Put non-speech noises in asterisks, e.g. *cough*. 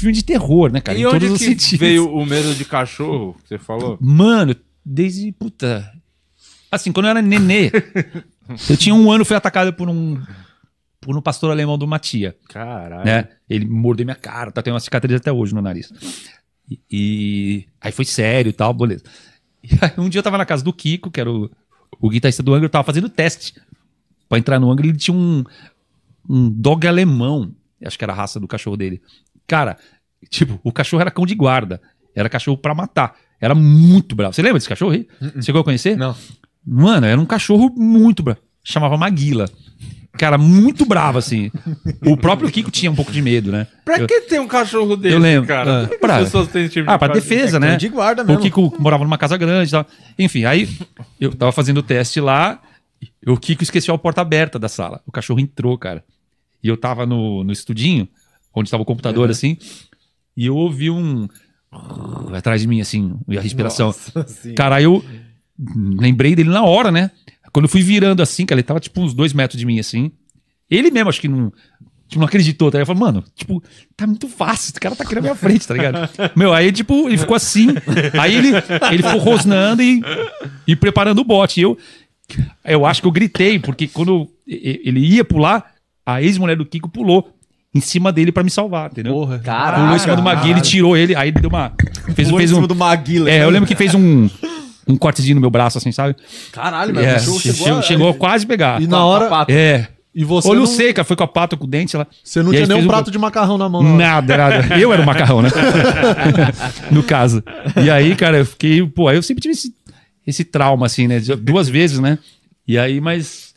filme de terror, né, cara? E em onde todos que os sentidos. veio o medo de cachorro que você falou? Mano, desde. Puta. Assim, quando eu era nenê, *laughs* eu tinha um ano, fui atacado por um. Por um pastor alemão de uma tia. Caralho. Né? Ele mordeu minha cara, tá? Tem uma cicatriz até hoje no nariz. E, e, aí foi sério e tal, beleza. E aí, um dia eu tava na casa do Kiko, que era o, o guitarrista do Angra, eu tava fazendo teste para entrar no Angra. Ele tinha um, um dog alemão, acho que era a raça do cachorro dele. Cara, tipo, o cachorro era cão de guarda. Era cachorro para matar. Era muito bravo. Você lembra desse cachorro aí? Uh -uh. Chegou a conhecer? Não. Mano, era um cachorro muito bravo. Chamava Maguila. Cara, muito bravo, assim. O próprio Kiko tinha um pouco de medo, né? Pra eu, que tem um cachorro dele, eu lembro, cara? Uh, pra, pessoas têm tipo ah, pra de defesa, é né? De guarda mesmo. O Kiko morava numa casa grande e tal. Enfim, aí eu tava fazendo o teste lá. O Kiko esqueceu a porta aberta da sala. O cachorro entrou, cara. E eu tava no, no estudinho onde estava o computador, uhum. assim. E eu ouvi um. atrás de mim, assim, e a respiração. Nossa, *laughs* cara, eu lembrei dele na hora, né? Quando eu fui virando assim, cara, ele tava tipo uns dois metros de mim, assim. Ele mesmo, acho que não. Tipo, não acreditou, tá? Eu falei, mano, tipo, tá muito fácil, esse cara tá aqui na minha frente, tá ligado? *laughs* Meu, aí, tipo, ele ficou assim, aí ele, ele ficou rosnando e, e preparando o bote. E eu, eu acho que eu gritei, porque quando ele ia pular, a ex-mulher do Kiko pulou em cima dele para me salvar, entendeu? Porra. Caralho. Pulou em cima do ele tirou ele, aí ele deu uma. Fez, Pulou fez em cima um, do Maguila. É, eu lembro que fez um. Um cortezinho no meu braço, assim, sabe? Caralho, mas É, chegou, chegou, a, chegou a quase pegar. E na hora. É. E você Olho não... seca, foi com a pata, com o dente, lá. Você não tinha nem um prato de macarrão na mão. Né? Nada, nada. Eu era o macarrão, né? *laughs* no caso. E aí, cara, eu fiquei... Pô, aí eu sempre tive esse, esse trauma, assim, né? Duas vezes, né? E aí, mas...